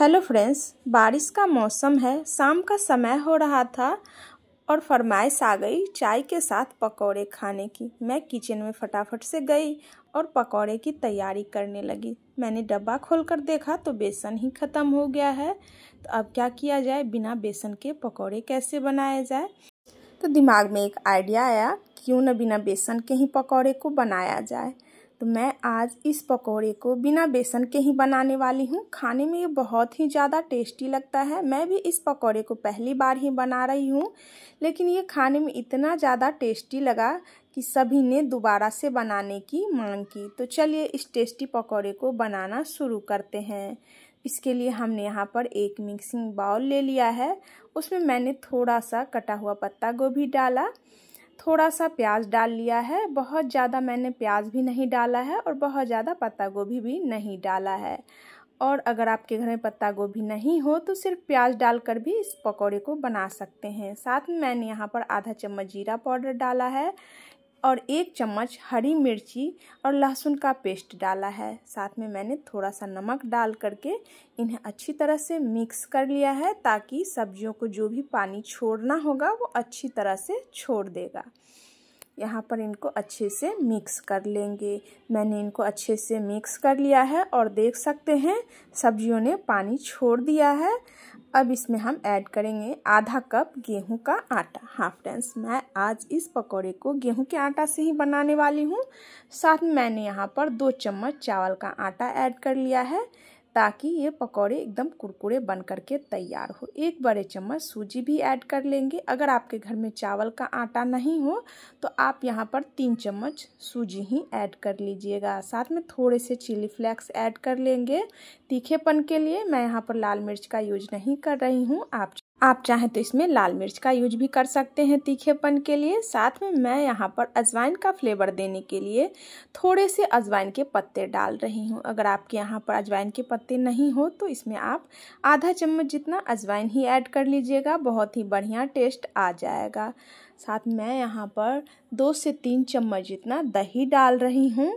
hello friends बारिश का मौसम है शाम का समय हो रहा था और फरमाइश आ गई चाय के साथ पकौड़े खाने की मैं किचन में फटाफट से गई और पकौड़े की तैयारी करने लगी मैंने डब्बा खोलकर देखा तो बेसन ही ख़त्म हो गया है तो अब क्या किया जाए बिना बेसन के पकौड़े कैसे बनाए जाए तो दिमाग में एक आइडिया आया क्यों न बिना बेसन के ही पकौड़े को बनाया जाए तो मैं आज इस पकोड़े को बिना बेसन के ही बनाने वाली हूँ खाने में ये बहुत ही ज़्यादा टेस्टी लगता है मैं भी इस पकोड़े को पहली बार ही बना रही हूँ लेकिन ये खाने में इतना ज़्यादा टेस्टी लगा कि सभी ने दोबारा से बनाने की मांग की तो चलिए इस टेस्टी पकौड़े को बनाना शुरू करते हैं इसके लिए हमने यहाँ पर एक मिक्सिंग बाउल ले लिया है उसमें मैंने थोड़ा सा कटा हुआ पत्ता गोभी डाला थोड़ा सा प्याज डाल लिया है बहुत ज़्यादा मैंने प्याज भी नहीं डाला है और बहुत ज़्यादा पत्ता गोभी भी नहीं डाला है और अगर आपके घर में पत्ता गोभी नहीं हो तो सिर्फ प्याज डालकर भी इस पकौड़े को बना सकते हैं साथ में मैंने यहाँ पर आधा चम्मच जीरा पाउडर डाला है और एक चम्मच हरी मिर्ची और लहसुन का पेस्ट डाला है साथ में मैंने थोड़ा सा नमक डाल करके इन्हें अच्छी तरह से मिक्स कर लिया है ताकि सब्जियों को जो भी पानी छोड़ना होगा वो अच्छी तरह से छोड़ देगा यहाँ पर इनको अच्छे से मिक्स कर लेंगे मैंने इनको अच्छे से मिक्स कर लिया है और देख सकते हैं सब्जियों ने पानी छोड़ दिया है अब इसमें हम ऐड करेंगे आधा कप गेहूं का आटा हाँ फ्रेंड्स मैं आज इस पकौड़े को गेहूं के आटा से ही बनाने वाली हूँ साथ में मैंने यहाँ पर दो चम्मच चावल का आटा ऐड कर लिया है ताकि ये पकौड़े एकदम कुरकुरे बन करके तैयार हो एक बड़े चम्मच सूजी भी ऐड कर लेंगे अगर आपके घर में चावल का आटा नहीं हो तो आप यहाँ पर तीन चम्मच सूजी ही ऐड कर लीजिएगा साथ में थोड़े से चिली फ्लेक्स ऐड कर लेंगे तीखेपन के लिए मैं यहाँ पर लाल मिर्च का यूज नहीं कर रही हूँ आप आप चाहें तो इसमें लाल मिर्च का यूज भी कर सकते हैं तीखेपन के लिए साथ में मैं यहाँ पर अजवाइन का फ्लेवर देने के लिए थोड़े से अजवाइन के पत्ते डाल रही हूँ अगर आपके यहाँ पर अजवाइन के पत्ते नहीं हो तो इसमें आप आधा चम्मच जितना अजवाइन ही ऐड कर लीजिएगा बहुत ही बढ़िया टेस्ट आ जाएगा साथ में मैं यहाँ पर दो से तीन चम्मच जितना दही डाल रही हूँ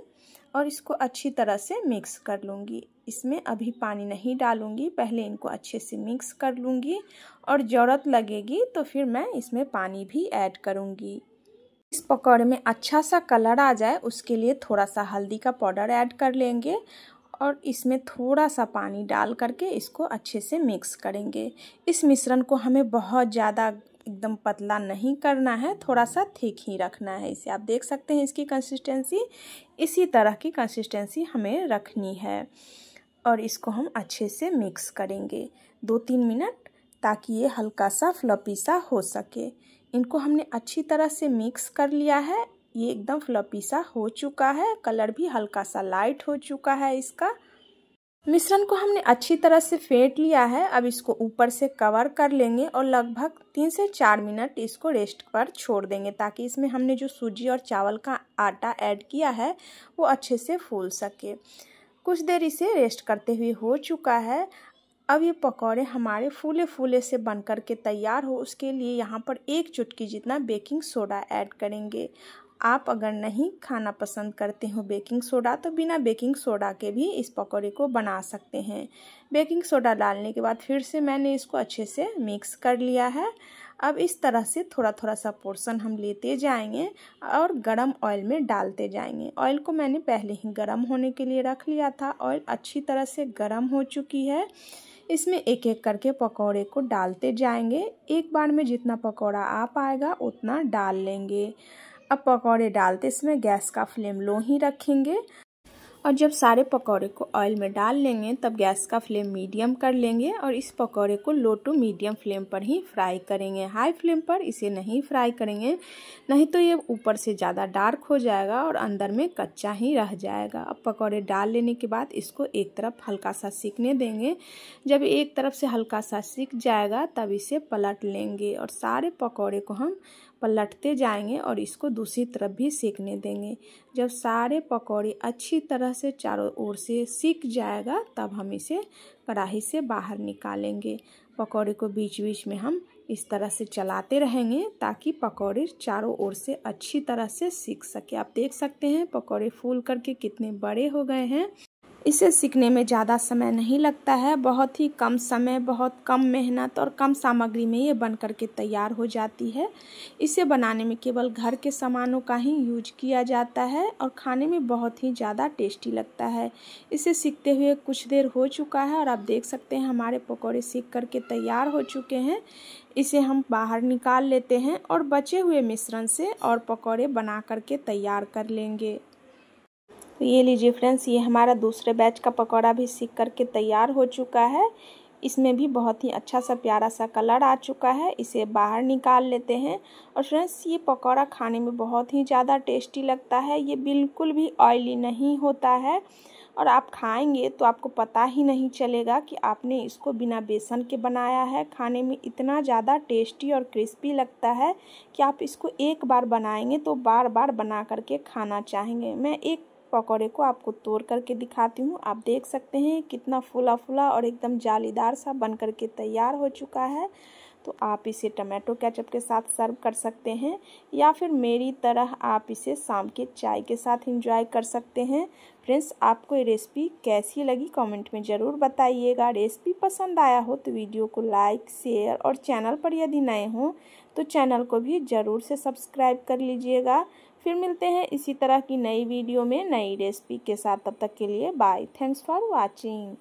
और इसको अच्छी तरह से मिक्स कर लूँगी इसमें अभी पानी नहीं डालूँगी पहले इनको अच्छे से मिक्स कर लूँगी और ज़रूरत लगेगी तो फिर मैं इसमें पानी भी ऐड करूँगी इस पकौड़े में अच्छा सा कलर आ जाए उसके लिए थोड़ा सा हल्दी का पाउडर ऐड कर लेंगे और इसमें थोड़ा सा पानी डाल करके इसको अच्छे से मिक्स करेंगे इस मिश्रण को हमें बहुत ज़्यादा एकदम पतला नहीं करना है थोड़ा सा थिक ही रखना है इसे आप देख सकते हैं इसकी कंसिस्टेंसी इसी तरह की कंसिस्टेंसी हमें रखनी है और इसको हम अच्छे से मिक्स करेंगे दो तीन मिनट ताकि ये हल्का सा फ्लपी सा हो सके इनको हमने अच्छी तरह से मिक्स कर लिया है ये एकदम फ्लपी सा हो चुका है कलर भी हल्का सा लाइट हो चुका है इसका मिश्रण को हमने अच्छी तरह से फेंट लिया है अब इसको ऊपर से कवर कर लेंगे और लगभग तीन से चार मिनट इसको रेस्ट पर छोड़ देंगे ताकि इसमें हमने जो सूजी और चावल का आटा ऐड किया है वो अच्छे से फूल सके कुछ देर इसे रेस्ट करते हुए हो चुका है अब ये पकौड़े हमारे फूले फूले से बन करके तैयार हो उसके लिए यहाँ पर एक चुटकी जितना बेकिंग सोडा ऐड करेंगे आप अगर नहीं खाना पसंद करते हो बेकिंग सोडा तो बिना बेकिंग सोडा के भी इस पकौड़े को बना सकते हैं बेकिंग सोडा डालने के बाद फिर से मैंने इसको अच्छे से मिक्स कर लिया है अब इस तरह से थोड़ा थोड़ा सा पोर्शन हम लेते जाएंगे और गरम ऑयल में डालते जाएंगे ऑयल को मैंने पहले ही गरम होने के लिए रख लिया था ऑयल अच्छी तरह से गर्म हो चुकी है इसमें एक एक करके पकौड़े को डालते जाएंगे एक बार में जितना पकौड़ा आ पाएगा उतना डाल लेंगे अब पकौड़े डालते समय गैस का फ्लेम लो ही रखेंगे और जब सारे पकौड़े को ऑयल में डाल लेंगे तब गैस का फ्लेम मीडियम कर लेंगे और इस पकौड़े को लो टू मीडियम फ्लेम पर ही फ्राई करेंगे हाई फ्लेम पर इसे नहीं फ्राई करेंगे नहीं तो ये ऊपर से ज़्यादा डार्क हो जाएगा और अंदर में कच्चा ही रह जाएगा अब पकौड़े डाल लेने के बाद इसको एक तरफ हल्का सा सीखने देंगे जब एक तरफ से हल्का सा सीख जाएगा तब इसे पलट लेंगे और सारे पकौड़े को हम पलटते जाएंगे और इसको दूसरी तरफ भी सेकने देंगे जब सारे पकौड़े अच्छी तरह से चारों ओर से सीख जाएगा तब हम इसे कढ़ाई से बाहर निकालेंगे पकौड़े को बीच बीच में हम इस तरह से चलाते रहेंगे ताकि पकौड़े चारों ओर से अच्छी तरह से सीख सके आप देख सकते हैं पकौड़े फूल करके कितने बड़े हो गए हैं इसे सीखने में ज़्यादा समय नहीं लगता है बहुत ही कम समय बहुत कम मेहनत और कम सामग्री में ये बन कर के तैयार हो जाती है इसे बनाने में केवल घर के सामानों का ही यूज किया जाता है और खाने में बहुत ही ज़्यादा टेस्टी लगता है इसे सीखते हुए कुछ देर हो चुका है और आप देख सकते हैं हमारे पकौड़े सीख कर के तैयार हो चुके हैं इसे हम बाहर निकाल लेते हैं और बचे हुए मिश्रण से और पकौड़े बना करके तैयार कर लेंगे तो ये लीजिए फ्रेंड्स ये हमारा दूसरे बैच का पकौड़ा भी सीख करके तैयार हो चुका है इसमें भी बहुत ही अच्छा सा प्यारा सा कलर आ चुका है इसे बाहर निकाल लेते हैं और फ्रेंड्स ये पकौड़ा खाने में बहुत ही ज़्यादा टेस्टी लगता है ये बिल्कुल भी ऑयली नहीं होता है और आप खाएंगे तो आपको पता ही नहीं चलेगा कि आपने इसको बिना बेसन के बनाया है खाने में इतना ज़्यादा टेस्टी और क्रिस्पी लगता है कि आप इसको एक बार बनाएंगे तो बार बार बना करके खाना चाहेंगे मैं एक पकौड़े को आपको तोड़ करके दिखाती हूँ आप देख सकते हैं कितना फूला फूला और एकदम जालीदार सा बन करके तैयार हो चुका है तो आप इसे टमाटो केचप के साथ सर्व कर सकते हैं या फिर मेरी तरह आप इसे शाम के चाय के साथ इंजॉय कर सकते हैं फ्रेंड्स आपको ये रेसिपी कैसी लगी कमेंट में ज़रूर बताइएगा रेसिपी पसंद आया हो तो वीडियो को लाइक शेयर और चैनल पर यदि नए हों तो चैनल को भी ज़रूर से सब्सक्राइब कर लीजिएगा फिर मिलते हैं इसी तरह की नई वीडियो में नई रेसिपी के साथ तब तक के लिए बाय थैंक्स फॉर वॉचिंग